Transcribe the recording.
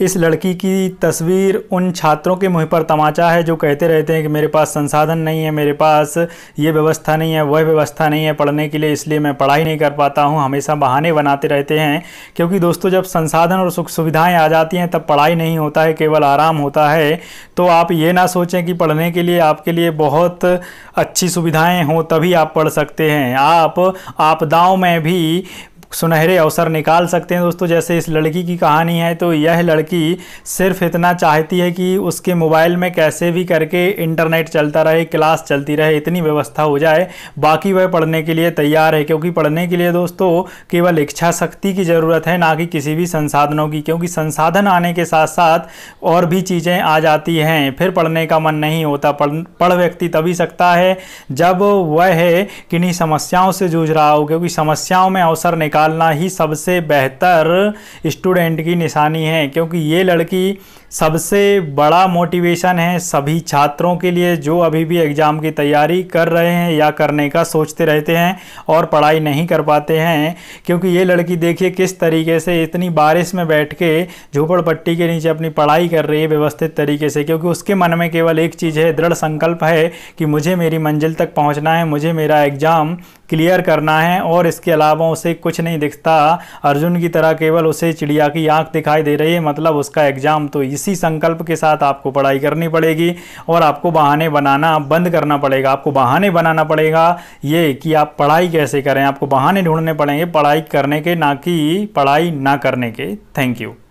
इस लड़की की तस्वीर उन छात्रों के मुँह पर तमाचा है जो कहते रहते हैं कि मेरे पास संसाधन नहीं है मेरे पास ये व्यवस्था नहीं है वह व्यवस्था नहीं है पढ़ने के लिए इसलिए मैं पढ़ाई नहीं कर पाता हूँ हमेशा बहाने बनाते रहते हैं क्योंकि दोस्तों जब संसाधन और सुख सुविधाएँ आ जाती हैं तब पढ़ाई नहीं होता है केवल आराम होता है तो आप ये ना सोचें कि पढ़ने के लिए आपके लिए बहुत अच्छी सुविधाएँ हों तभी आप पढ़ सकते हैं आप आपदाओं में भी सुनहरे अवसर निकाल सकते हैं दोस्तों जैसे इस लड़की की कहानी है तो यह लड़की सिर्फ इतना चाहती है कि उसके मोबाइल में कैसे भी करके इंटरनेट चलता रहे क्लास चलती रहे इतनी व्यवस्था हो जाए बाकी वह पढ़ने के लिए तैयार है क्योंकि पढ़ने के लिए दोस्तों केवल इच्छा शक्ति की ज़रूरत है ना कि किसी भी संसाधनों की क्योंकि संसाधन आने के साथ साथ और भी चीज़ें आ जाती हैं फिर पढ़ने का मन नहीं होता पढ़ पढ़ व्यक्ति तभी सकता है जब वह है किन्हीं समस्याओं से जूझ रहा हो क्योंकि समस्याओं में अवसर निकाल निकालना ही सबसे बेहतर स्टूडेंट की निशानी है क्योंकि ये लड़की सबसे बड़ा मोटिवेशन है सभी छात्रों के लिए जो अभी भी एग्ज़ाम की तैयारी कर रहे हैं या करने का सोचते रहते हैं और पढ़ाई नहीं कर पाते हैं क्योंकि ये लड़की देखिए किस तरीके से इतनी बारिश में बैठ के झोपड़पट्टी के नीचे अपनी पढ़ाई कर रही है व्यवस्थित तरीके से क्योंकि उसके मन में केवल एक चीज़ है दृढ़ संकल्प है कि मुझे मेरी मंजिल तक पहुँचना है मुझे मेरा एग्ज़ाम क्लियर करना है और इसके अलावा उसे कुछ नहीं दिखता अर्जुन की तरह केवल उसे चिड़िया की आंख दिखाई दे रही है मतलब उसका एग्ज़ाम तो इसी संकल्प के साथ आपको पढ़ाई करनी पड़ेगी और आपको बहाने बनाना बंद करना पड़ेगा आपको बहाने बनाना पड़ेगा ये कि आप पढ़ाई कैसे करें आपको बहाने ढूंढने पड़ेंगे पढ़ाई करने के ना कि पढ़ाई ना करने के थैंक यू